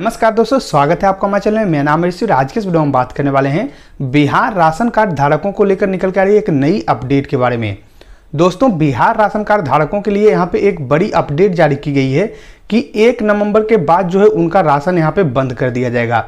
नमस्कार दोस्तों स्वागत है आपका हमारे चैनल में मेरा नाम ऋषि आज के इस वीडियो में बात करने वाले हैं बिहार राशन कार्ड धारकों को लेकर निकल के आ रही एक नई अपडेट के बारे में दोस्तों बिहार राशन कार्ड धारकों के लिए यहाँ पे एक बड़ी अपडेट जारी की गई है कि एक नवंबर के बाद जो है उनका राशन यहाँ पे बंद कर दिया जाएगा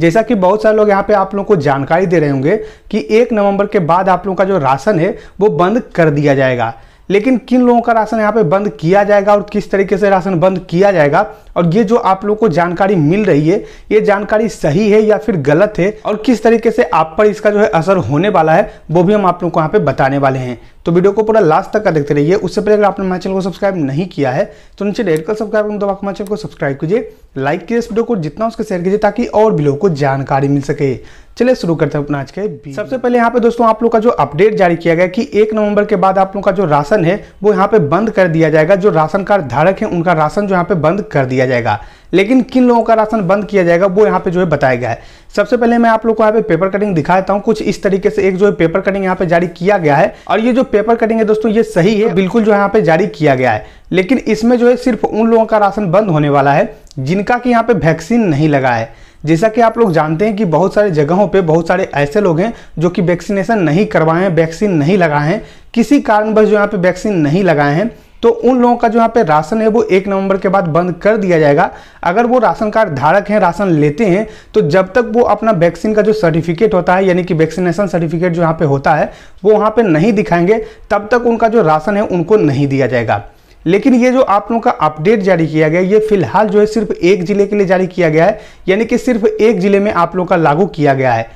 जैसा कि बहुत सारे लोग यहाँ पे आप लोगों को जानकारी दे रहे होंगे कि एक नवंबर के बाद आप लोगों का जो राशन है वो बंद कर दिया जाएगा लेकिन किन लोगों का राशन यहाँ पे बंद किया जाएगा और किस तरीके से राशन बंद किया जाएगा और ये जो आप लोग को जानकारी मिल रही है ये जानकारी सही है या फिर गलत है और किस तरीके से आप पर इसका जो है असर होने वाला है वो भी हम आप लोग को यहाँ पे बताने वाले हैं तो वीडियो को पूरा लास्ट तक का देखते रहिए उससे पहले अगर आपने हमारे चैनल को सब्सक्राइब नहीं किया है तो नीचे डेट कर सब्सक्राइब दबा हमारे चैनल को सब्सक्राइब कीजिए लाइक कीजिए इस वीडियो को जितना उसके शेयर कीजिए ताकि और भी लोगों को जानकारी मिल सके चले शुरू करते हैं अपना आज के सबसे पहले यहाँ पे दोस्तों आप लोग का जो अपडेट जारी किया गया कि एक नवंबर के बाद आप लोग का जो राशन राशन है वो यहाँ पे बंद कर दिया जाएगा जो राशन कार्ड धारक है उनका राशन जो यहाँ पे बंद कर दिया जाएगा लेकिन किन लोगों का राशन बंद किया जाएगा वो यहाँ पे जो है बताया गया है सबसे पहले मैं आप लोग को यहाँ पे पेपर कटिंग दिखा देता हूँ कुछ इस तरीके से एक जो है पेपर कटिंग यहाँ पे जारी किया गया है और ये जो पेपर कटिंग है दोस्तों ये सही है बिल्कुल जो है यहाँ पे जारी किया गया है लेकिन इसमें जो है सिर्फ उन लोगों का राशन बंद होने वाला है जिनका कि यहाँ पे वैक्सीन नहीं लगा है जैसा कि आप लोग जानते हैं कि बहुत सारे जगहों पे बहुत सारे ऐसे लोग हैं जो कि वैक्सीनेशन नहीं करवाए हैं वैक्सीन नहीं लगाए हैं किसी कारणवश जो यहाँ पे वैक्सीन नहीं लगाए हैं तो उन लोगों का जो यहाँ पे राशन है वो एक नवंबर के बाद बंद कर दिया जाएगा अगर वो राशन कार्ड धारक हैं राशन लेते हैं तो जब तक वो अपना वैक्सीन का जो सर्टिफिकेट होता है यानी कि वैक्सीनेशन सर्टिफिकेट जो यहाँ पे होता है वो वहाँ पे नहीं दिखाएंगे तब तक उनका जो राशन है उनको नहीं दिया जाएगा लेकिन ये जो आप लोगों का अपडेट जारी किया गया ये फिलहाल जो है सिर्फ एक ज़िले के लिए जारी किया गया है यानी कि सिर्फ एक ज़िले में आप लोगों का लागू किया गया है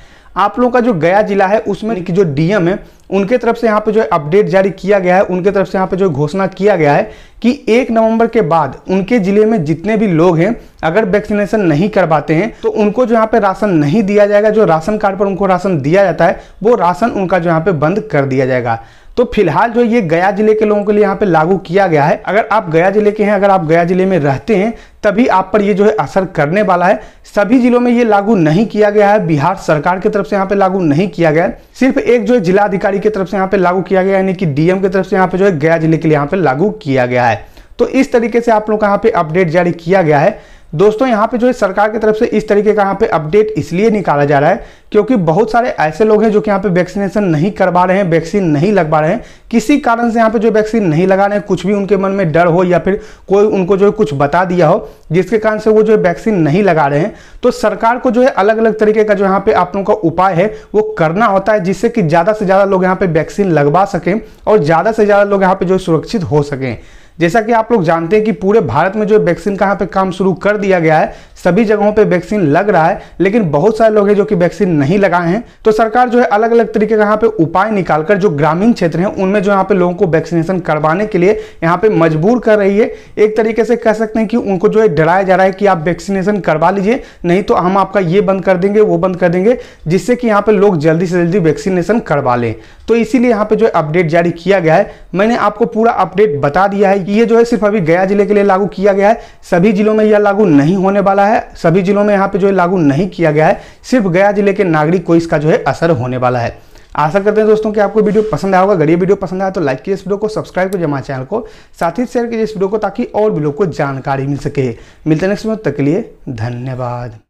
आप लोगों का जो गया जिला है उसमें जो डीएम है उनके तरफ से यहाँ पे जो अपडेट जारी किया गया है उनके तरफ से यहाँ पे जो घोषणा किया गया है कि एक नवंबर के बाद उनके जिले में जितने भी लोग हैं अगर वैक्सीनेशन नहीं करवाते हैं तो उनको जो यहाँ पे राशन नहीं दिया जाएगा जो राशन कार्ड पर उनको राशन दिया जाता है वो राशन उनका जो यहाँ पे बंद कर दिया जाएगा तो फिलहाल जो ये गया जिले के लोगों के लिए यहाँ पे लागू किया गया है अगर आप गया जिले के हैं अगर आप गया जिले में रहते हैं तभी आप पर ये जो है असर करने वाला है सभी जिलों में ये लागू नहीं किया गया है बिहार सरकार की तरफ से यहाँ पे लागू नहीं किया गया है सिर्फ एक जो है जिलाधिकारी की तरफ से यहाँ पे लागू किया गया यानी कि डीएम की तरफ से यहाँ पे जो है गया जिले के लिए यहाँ पे लागू किया गया है तो इस तरीके से आप लोग का यहाँ पे अपडेट जारी किया गया है दोस्तों यहाँ पे जो है सरकार की तरफ से इस तरीके का यहाँ पे अपडेट इसलिए निकाला जा रहा है क्योंकि बहुत सारे ऐसे लोग हैं जो कि यहाँ पे वैक्सीनेशन नहीं करवा रहे हैं वैक्सीन नहीं लगवा रहे हैं किसी कारण से यहाँ पे जो वैक्सीन नहीं लगा रहे हैं कुछ भी उनके मन में डर हो या फिर कोई उनको जो है कुछ बता दिया हो जिसके कारण से वो जो है वैक्सीन नहीं लगा रहे हैं तो सरकार को जो है अलग अलग तरीके का जो यहाँ पे आप लोगों का उपाय है वो करना होता है जिससे कि ज़्यादा से ज़्यादा लोग यहाँ पे वैक्सीन लगवा सकें और ज़्यादा से ज़्यादा लोग यहाँ पे जो सुरक्षित हो सकें जैसा कि आप लोग जानते हैं कि पूरे भारत में जो वैक्सीन का यहाँ पे काम शुरू कर दिया गया है सभी जगहों पे वैक्सीन लग रहा है लेकिन बहुत सारे लोग हैं जो कि वैक्सीन नहीं लगाए हैं तो सरकार जो है अलग अलग तरीके का यहाँ पे उपाय निकालकर जो ग्रामीण क्षेत्र हैं उनमें जो यहाँ पे लोगों को वैक्सीनेशन करवाने के लिए यहाँ पे मजबूर कर रही है एक तरीके से कह सकते हैं कि उनको जो है डराया जा रहा है कि आप वैक्सीनेशन करवा लीजिए नहीं तो हम आपका ये बंद कर देंगे वो बंद कर देंगे जिससे कि यहाँ पे लोग जल्दी से जल्दी वैक्सीनेशन करवा लें तो इसीलिए यहाँ पे जो अपडेट जारी किया गया है मैंने आपको पूरा अपडेट बता दिया है ये जो है सिर्फ अभी गया जिले के लिए लागू किया गया है सभी जिलों में यह लागू नहीं होने वाला है सभी जिलों में यहाँ पे जो है लागू नहीं किया गया है सिर्फ गया जिले के नागरिक को इसका जो है असर होने वाला है आशा करते हैं दोस्तों कि आपको वीडियो पसंद आया होगा अगर ये वीडियो पसंद आया तो लाइक कीजिए इस वीडियो को सब्सक्राइब कीजिए हमारे चैनल को साथ ही शेयर कीजिए इस वीडियो को ताकि और भी लोग को जानकारी मिल सके मिलते नेक्स्ट वीडियो तक के लिए धन्यवाद